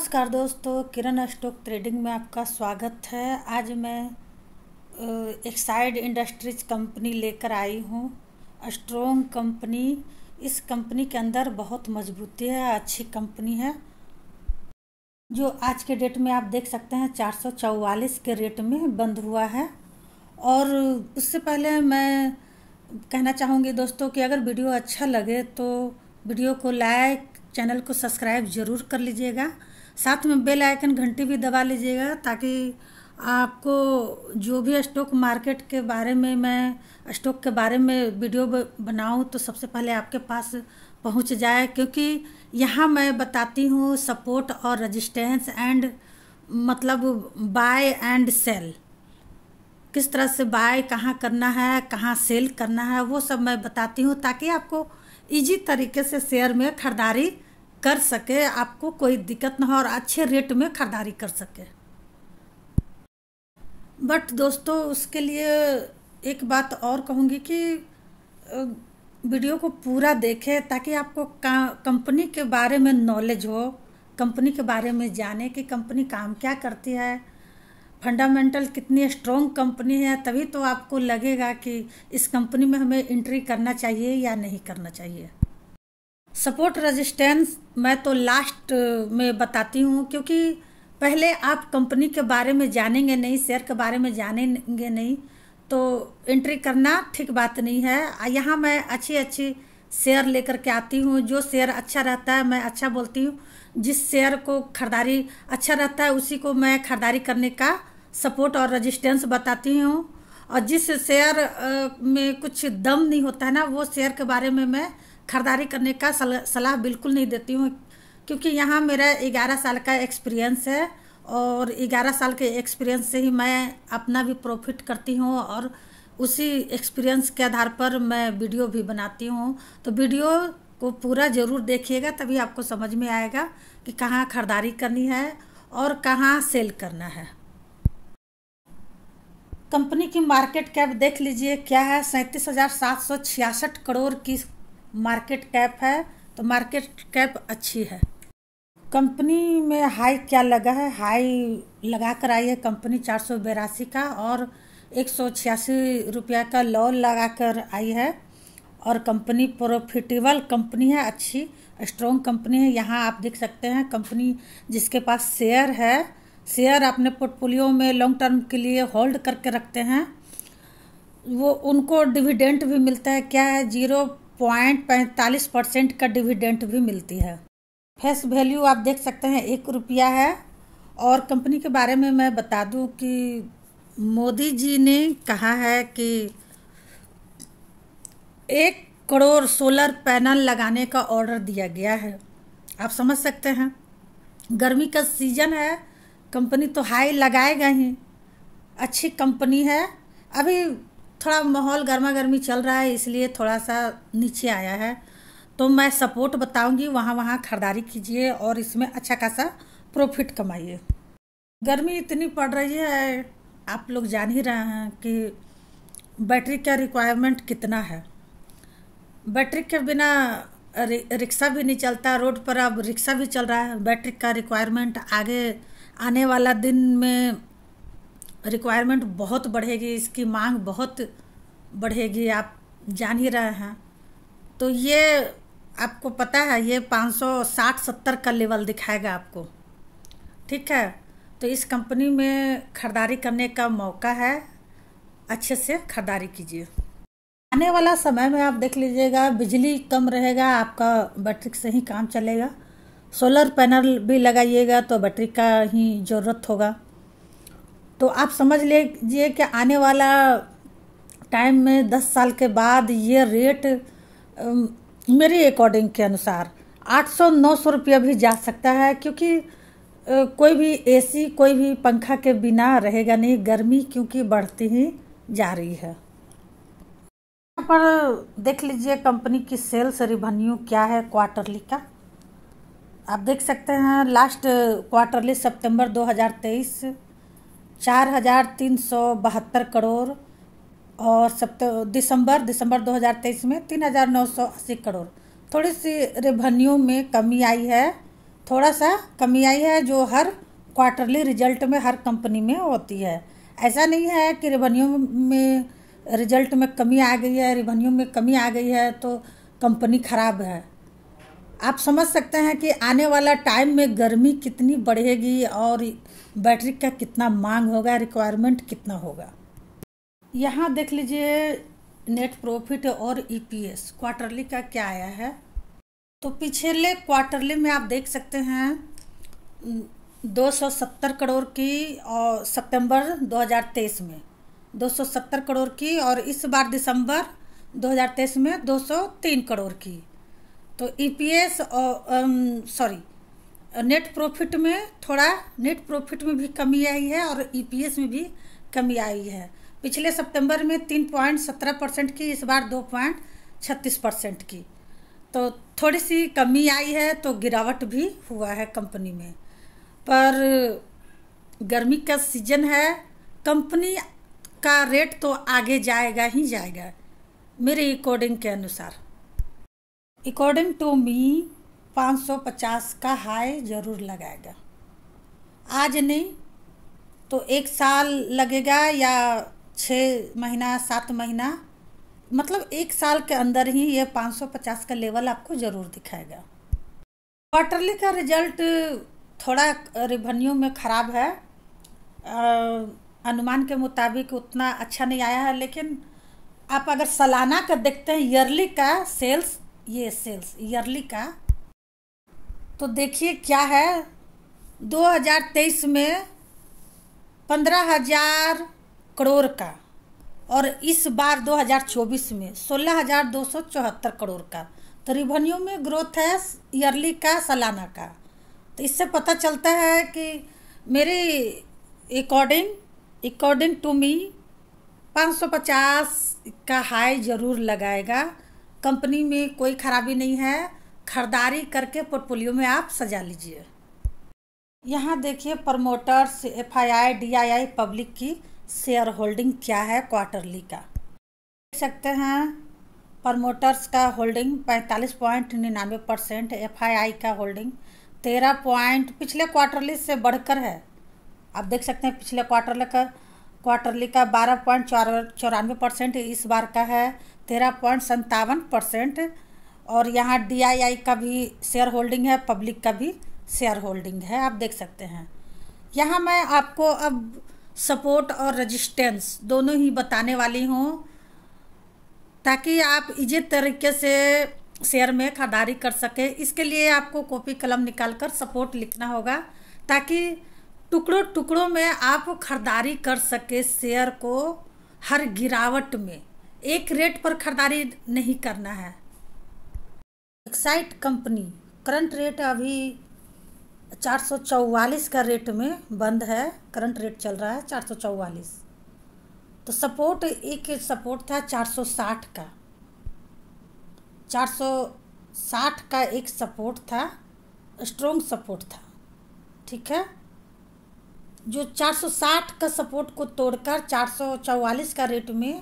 नमस्कार दोस्तों किरण stock trading में आपका स्वागत है आज मैं एक साइड इंडस्ट्रीज कंपनी लेकर आई हूँ स्ट्रोंग कंपनी इस कंपनी के अंदर बहुत मजबूती है अच्छी कंपनी है जो आज के डेट में आप देख सकते हैं चार के रेट में बंद हुआ है और उससे पहले मैं कहना चाहूँगी दोस्तों कि अगर वीडियो अच्छा लगे तो वीडियो को लाइक चैनल को सब्सक्राइब ज़रूर कर लीजिएगा साथ में बेल आइकन घंटी भी दबा लीजिएगा ताकि आपको जो भी स्टॉक मार्केट के बारे में मैं स्टॉक के बारे में वीडियो बनाऊं तो सबसे पहले आपके पास पहुंच जाए क्योंकि यहाँ मैं बताती हूँ सपोर्ट और रजिस्टेंस एंड मतलब बाय एंड सेल किस तरह से बाय कहाँ करना है कहाँ सेल करना है वो सब मैं बताती हूँ ताकि आपको इजी तरीके से शेयर में खरीदारी कर सके आपको कोई दिक्कत ना हो और अच्छे रेट में खरीदारी कर सके बट दोस्तों उसके लिए एक बात और कहूँगी कि वीडियो को पूरा देखें ताकि आपको कंपनी के बारे में नॉलेज हो कंपनी के बारे में जाने कि कंपनी काम क्या करती है फंडामेंटल कितनी स्ट्रॉन्ग कंपनी है तभी तो आपको लगेगा कि इस कंपनी में हमें एंट्री करना चाहिए या नहीं करना चाहिए सपोर्ट रेजिस्टेंस मैं तो लास्ट uh, में बताती हूँ क्योंकि पहले आप कंपनी के बारे में जानेंगे नहीं शेयर के बारे में जानेंगे नहीं तो एंट्री करना ठीक बात नहीं है यहाँ मैं अच्छी अच्छी शेयर लेकर के आती हूँ जो शेयर अच्छा रहता है मैं अच्छा बोलती हूँ जिस शेयर को खरीदारी अच्छा रहता है उसी को मैं खरीदारी करने का सपोर्ट और रजिस्टेंस बताती हूँ और जिस शेयर uh, में कुछ दम नहीं होता है ना वो शेयर के बारे में मैं खरीदारी करने का सलाह बिल्कुल नहीं देती हूँ क्योंकि यहाँ मेरा ग्यारह साल का एक्सपीरियंस है और ग्यारह साल के एक्सपीरियंस से ही मैं अपना भी प्रॉफिट करती हूँ और उसी एक्सपीरियंस के आधार पर मैं वीडियो भी बनाती हूँ तो वीडियो को पूरा ज़रूर देखिएगा तभी आपको समझ में आएगा कि कहाँ खरीदारी करनी है और कहाँ सेल करना है कंपनी की मार्केट कैप देख लीजिए क्या है सैंतीस हज़ार सात सौ छियासठ करोड़ की मार्केट कैप है तो मार्केट कैप अच्छी है कंपनी में हाई क्या लगा है हाई लगा कर आई है कंपनी चार सौ बेरासी का और एक सौ छियासी रुपया का लॉ लगा कर आई है और कंपनी प्रॉफिटेबल कंपनी है अच्छी स्ट्रॉन्ग कंपनी है यहाँ आप देख सकते हैं कंपनी जिसके पास शेयर है शेयर अपने पोर्टफोलियो में लॉन्ग टर्म के लिए होल्ड करके रखते हैं वो उनको डिविडेंट भी मिलता है क्या है जीरो पॉइंट पैंतालीस परसेंट का डिविडेंट भी मिलती है फेस वैल्यू आप देख सकते हैं एक रुपया है और कंपनी के बारे में मैं बता दूं कि मोदी जी ने कहा है कि एक करोड़ सोलर पैनल लगाने का ऑर्डर दिया गया है आप समझ सकते हैं गर्मी का सीजन है कंपनी तो हाई लगाएगा ही अच्छी कंपनी है अभी थोड़ा माहौल गर्मा गर्मी चल रहा है इसलिए थोड़ा सा नीचे आया है तो मैं सपोर्ट बताऊंगी वहाँ वहाँ खरीदारी कीजिए और इसमें अच्छा खासा प्रॉफिट कमाइए गर्मी इतनी पड़ रही है आप लोग जान ही रहे हैं कि बैटरी का रिक्वायरमेंट कितना है बैटरी के बिना रिक्शा भी नहीं चलता रोड पर अब रिक्शा भी चल रहा है बैटरी का रिक्वायरमेंट आगे आने वाला दिन में रिक्वायरमेंट बहुत बढ़ेगी इसकी मांग बहुत बढ़ेगी आप जान ही रहे हैं तो ये आपको पता है ये 560-70 का लेवल दिखाएगा आपको ठीक है तो इस कंपनी में खरीदारी करने का मौका है अच्छे से खरीदारी कीजिए आने वाला समय में आप देख लीजिएगा बिजली कम रहेगा आपका बैटरी से ही काम चलेगा सोलर पैनल भी लगाइएगा तो बैटरी का ही ज़रूरत होगा तो आप समझ लीजिए कि आने वाला टाइम में दस साल के बाद ये रेट मेरे अकॉर्डिंग के अनुसार 800-900 सौ रुपया भी जा सकता है क्योंकि कोई भी एसी कोई भी पंखा के बिना रहेगा नहीं गर्मी क्योंकि बढ़ती ही जा रही है यहाँ पर देख लीजिए कंपनी की सेल्स रिवेन्यू क्या है क्वार्टरली का आप देख सकते हैं लास्ट क्वार्टरली सितंबर 2023 चार हजार तीन सौ बहत्तर करोड़ और सप्त दिसंबर दिसंबर 2023 में तीन हजार नौ सौ अस्सी करोड़ थोड़ी सी रेवेन्यू में कमी आई है थोड़ा सा कमी आई है जो हर क्वार्टरली रिजल्ट में हर कंपनी में होती है ऐसा नहीं है कि रेवेन्यू में रिजल्ट में कमी आ गई है रेवेन्यू में कमी आ गई है तो कंपनी ख़राब है आप समझ सकते हैं कि आने वाला टाइम में गर्मी कितनी बढ़ेगी और बैटरी का कितना मांग होगा रिक्वायरमेंट कितना होगा यहाँ देख लीजिए नेट प्रॉफिट और ईपीएस e क्वार्टरली का क्या आया है तो पिछले क्वार्टरली में आप देख सकते हैं 270 करोड़ की और सितंबर 2023 में 270 करोड़ की और इस बार दिसंबर 2023 में 203 करोड़ की तो ईपीएस सॉरी नेट प्रॉफिट में थोड़ा नेट प्रॉफिट में भी कमी आई है और ईपीएस e में भी कमी आई है पिछले सितंबर में तीन पॉइंट सत्रह परसेंट की इस बार दो पॉइंट छत्तीस परसेंट की तो थोड़ी सी कमी आई है तो गिरावट भी हुआ है कंपनी में पर गर्मी का सीजन है कंपनी का रेट तो आगे जाएगा ही जाएगा मेरे अकॉर्डिंग के अनुसार अकॉर्डिंग टू मी 550 का हाई ज़रूर लगाएगा आज नहीं तो एक साल लगेगा या छः महीना सात महीना मतलब एक साल के अंदर ही ये 550 का लेवल आपको ज़रूर दिखाएगा क्वार्टरली का रिजल्ट थोड़ा रिवेन्यू में ख़राब है अनुमान के मुताबिक उतना अच्छा नहीं आया है लेकिन आप अगर सालाना का देखते हैं ईयरली का सेल्स ये सेल्स ईयरली का तो देखिए क्या है 2023 में पंद्रह हजार करोड़ का और इस बार 2024 में सोलह हजार दो सौ चौहत्तर करोड़ का तो रिवेन्यू में ग्रोथ है ईयरली का सालाना का तो इससे पता चलता है कि मेरे अकॉर्डिंग अकॉर्डिंग टू मी 550 का हाई ज़रूर लगाएगा कंपनी में कोई खराबी नहीं है खरीदारी करके पोर्टफोलियो में आप सजा लीजिए यहाँ देखिए promoters F I I D I I public की शेयर होल्डिंग क्या है क्वार्टरली का देख सकते हैं प्रमोटर्स का होल्डिंग पैंतालीस पॉइंट निन्यानवे परसेंट एफ आई आई का होल्डिंग तेरह पॉइंट पिछले क्वार्टरली से बढ़कर है आप देख सकते हैं पिछले क्वार्टरली का क्वार्टरली का बारह पॉइंट चौरानवे परसेंट इस बार का है तेरह पॉइंट संतावन परसेंट और यहाँ डीआईआई का भी शेयर होल्डिंग है पब्लिक का भी शेयर होल्डिंग है आप देख सकते हैं यहाँ मैं आपको अब सपोर्ट और रजिस्टेंस दोनों ही बताने वाली हूँ ताकि आप इजी तरीके से शेयर में खरीदारी कर सके इसके लिए आपको कॉपी कलम निकाल कर सपोर्ट लिखना होगा ताकि टुकड़ों टुकड़ों में आप खरीदारी कर सके शेयर को हर गिरावट में एक रेट पर खरीदारी नहीं करना है एक्साइट कंपनी करंट रेट अभी चार का रेट में बंद है करंट रेट चल रहा है चार तो सपोर्ट एक सपोर्ट था 460 का 460 का एक सपोर्ट था स्ट्रोंग सपोर्ट था ठीक है जो 460 का सपोर्ट को तोड़कर चौवालीस का रेट में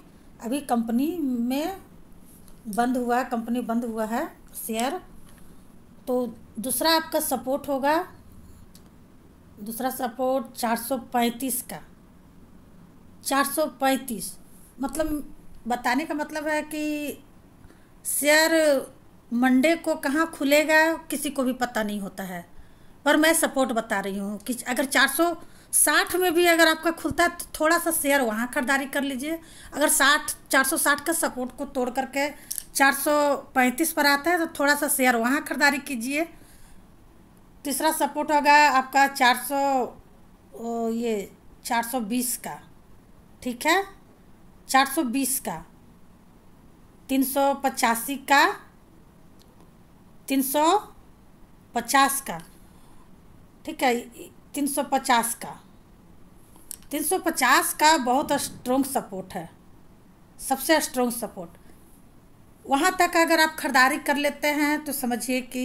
अभी कंपनी में बंद हुआ है कंपनी बंद हुआ है शेयर तो दूसरा आपका सपोर्ट होगा दूसरा सपोर्ट चार सौ पैंतीस का चार सौ पैंतीस मतलब बताने का मतलब है कि शेयर मंडे को कहाँ खुलेगा किसी को भी पता नहीं होता है पर मैं सपोर्ट बता रही हूँ कि अगर चार सौ साठ में भी अगर आपका खुलता है तो थोड़ा सा शेयर वहाँ खरीदारी कर लीजिए अगर साठ चार सौ साठ का सपोर्ट को तोड़ करके चार सौ पैंतीस पर आता है तो थोड़ा सा शेयर वहाँ खरीदारी कीजिए तीसरा सपोर्ट होगा आपका चार सौ ये चार सौ बीस का ठीक है चार सौ बीस का तीन सौ पचासी का तीन सौ पचास का ठीक है तीन सौ पचास का तीन सौ पचास का बहुत स्ट्रोंग सपोर्ट है सबसे स्ट्रोंग सपोर्ट वहाँ तक अगर आप खरीदारी कर लेते हैं तो समझिए कि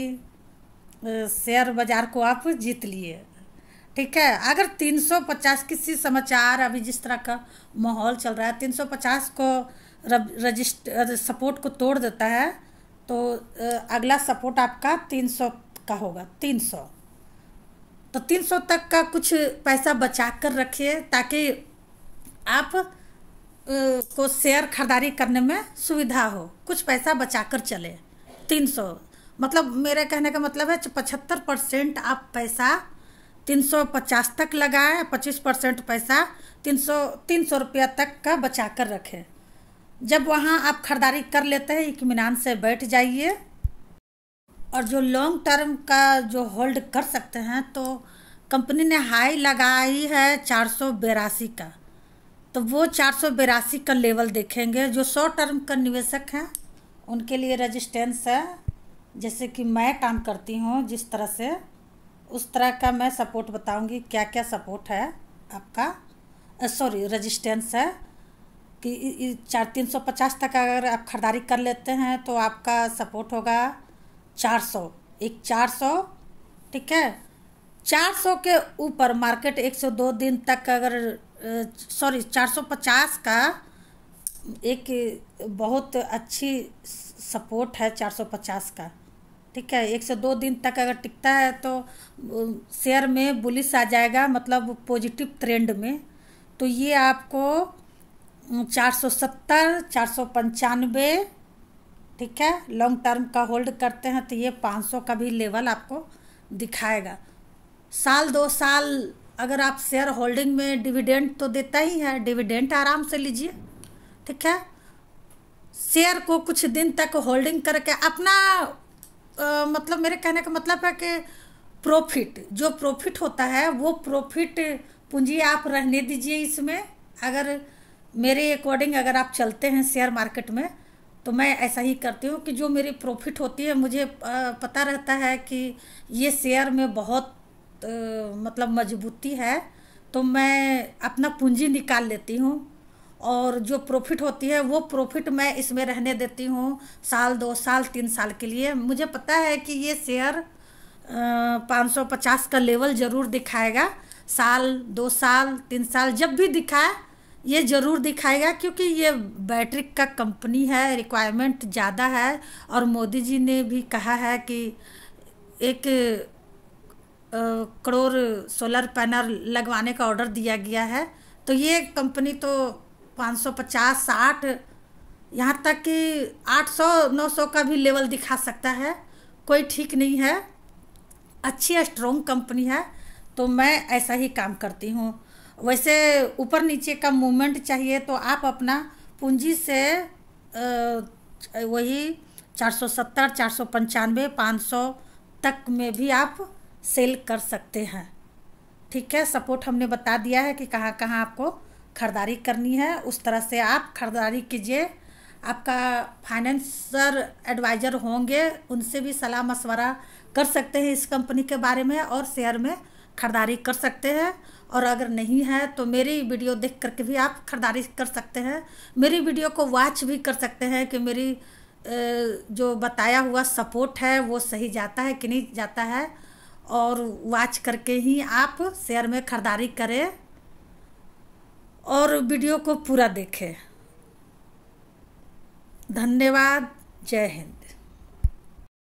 शेयर बाज़ार को आप जीत लिए ठीक है अगर 350 किसी समाचार अभी जिस तरह का माहौल चल रहा है 350 को रजिस्ट सपोर्ट को तोड़ देता है तो अगला सपोर्ट आपका 300 का होगा 300 तो 300 तक का कुछ पैसा बचा कर रखिए ताकि आप को शेयर खरीदारी करने में सुविधा हो कुछ पैसा बचा कर चले 300 मतलब मेरे कहने का मतलब है पचहत्तर परसेंट आप पैसा 350 तक लगाएं 25 परसेंट पैसा 300 300 रुपया तक का बचा कर रखें जब वहाँ आप ख़रीदारी कर लेते हैं इकमीनान से बैठ जाइए और जो लॉन्ग टर्म का जो होल्ड कर सकते हैं तो कंपनी ने हाई लगाई है चार सौ बेरासी का तो वो चार सौ बेरासी का लेवल देखेंगे जो शॉर्ट टर्म का निवेशक हैं उनके लिए रजिस्टेंस है जैसे कि मैं काम करती हूँ जिस तरह से उस तरह का मैं सपोर्ट बताऊँगी क्या क्या सपोर्ट है आपका सॉरी रजिस्टेंस है कि चार तीन सौ पचास तक अगर आप ख़रीदारी कर लेते हैं तो आपका सपोर्ट होगा चार सौ एक चार सौ ठीक है चार सौ के ऊपर मार्केट एक सौ दो दिन तक अगर सॉरी चार सौ पचास का एक बहुत अच्छी सपोर्ट है चार सौ पचास का ठीक है एक सौ दो दिन तक अगर टिकता है तो शेयर में बुलिस आ जाएगा मतलब पॉजिटिव ट्रेंड में तो ये आपको चार सौ सत्तर चार सौ पंचानवे ठीक है लॉन्ग टर्म का होल्ड करते हैं तो ये पाँच सौ का भी लेवल आपको दिखाएगा साल दो साल अगर आप शेयर होल्डिंग में डिविडेंट तो देता ही है डिविडेंट आराम से लीजिए ठीक है शेयर को कुछ दिन तक होल्डिंग करके अपना आ, मतलब मेरे कहने का मतलब है कि प्रॉफिट जो प्रॉफिट होता है वो प्रॉफिट पूंजी आप रहने दीजिए इसमें अगर मेरे अकॉर्डिंग अगर आप चलते हैं शेयर मार्केट में तो मैं ऐसा ही करती हूँ कि जो मेरी प्रॉफिट होती है मुझे पता रहता है कि ये शेयर में बहुत मतलब मजबूती है तो मैं अपना पूंजी निकाल लेती हूँ और जो प्रॉफिट होती है वो प्रॉफिट मैं इसमें रहने देती हूँ साल दो साल तीन साल के लिए मुझे पता है कि ये शेयर पाँच सौ पचास का लेवल ज़रूर दिखाएगा साल दो साल तीन साल जब भी दिखाए ये ज़रूर दिखाएगा क्योंकि ये बैटरी का कंपनी है रिक्वायरमेंट ज़्यादा है और मोदी जी ने भी कहा है कि एक करोड़ सोलर पैनल लगवाने का ऑर्डर दिया गया है तो ये कंपनी तो 550 सौ यहाँ तक कि 800 900 का भी लेवल दिखा सकता है कोई ठीक नहीं है अच्छी स्ट्रॉन्ग कंपनी है तो मैं ऐसा ही काम करती हूँ वैसे ऊपर नीचे का मूवमेंट चाहिए तो आप अपना पूंजी से वही चार सौ सत्तर चार सौ पंचानवे पाँच सौ तक में भी आप सेल कर सकते हैं ठीक है सपोर्ट हमने बता दिया है कि कहाँ कहाँ आपको खरीदारी करनी है उस तरह से आप खरीदारी कीजिए आपका फाइनेंसर एडवाइज़र होंगे उनसे भी सलाह मशवरा कर सकते हैं इस कंपनी के बारे में और शेयर में खरीदारी कर सकते हैं और अगर नहीं है तो मेरी वीडियो देख करके भी आप खरीदारी कर सकते हैं मेरी वीडियो को वॉच भी कर सकते हैं कि मेरी जो बताया हुआ सपोर्ट है वो सही जाता है कि नहीं जाता है और वॉच करके ही आप शेयर में खरीदारी करें और वीडियो को पूरा देखें धन्यवाद जय हिंद